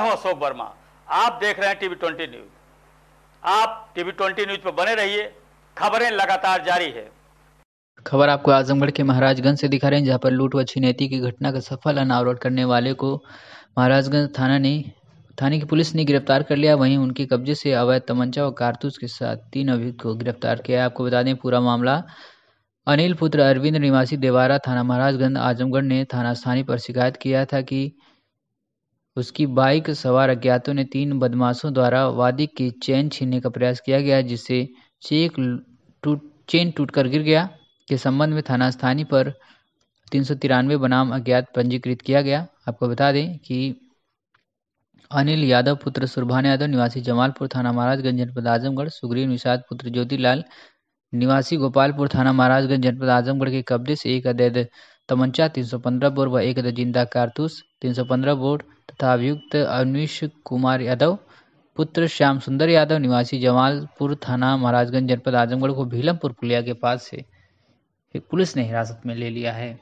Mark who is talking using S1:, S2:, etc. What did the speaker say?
S1: मैं हूं अशोक वर्मा आप देख रहे हैं टीवी ट्वेंटी न्यूज आप टीवी ट्वेंटी न्यूज पर बने रहिए खबरें लगातार जारी है
S2: खबर आपको आजमगढ़ के महाराजगंज से दिखा रहे हैं जहां पर लूट व छिनैती की घटना का सफल अनावरण करने वाले को महाराजगंज थाना ने थाने की पुलिस ने गिरफ्तार कर लिया वहीं उनके कब्जे से अवैध तमंचा और कारतूस के साथ तीन अभियुक्त को गिरफ्तार किया आपको बता दें पूरा मामला अनिल पुत्र अरविंद निवासी देवारा थाना महाराजगंज आजमगढ़ ने थाना स्थानीय पर शिकायत किया था कि उसकी बाइक सवार अज्ञातों ने तीन बदमाशों द्वारा वादी की चेन छीनने का प्रयास किया गया जिससे चेक टूट चेन टूटकर गिर गया के संबंध में थाना स्थानीय पर तीन सौ तिरानवे बनाम अज्ञात पंजीकृत किया गया आपको बता दें कि अनिल यादव पुत्र सुरभान यादव निवासी जमालपुर थाना महाराजगंज जनपद आजमगढ़ सुग्रीव निषाद पुत्र ज्योतिलाल निवासी गोपालपुर थाना महाराजगंज जनपद आजमगढ़ के कब्जे से एक अदैध तमंचा 315 बोर व एक अदैध जिंदा कारतूस 315 बोर्ड अभियुक्त अवनीश कुमार यादव पुत्र श्याम सुंदर यादव निवासी जमालपुर थाना महाराजगंज जनपद आजमगढ़ को भीलमपुर पुलिया के पास से पुलिस ने हिरासत में ले लिया है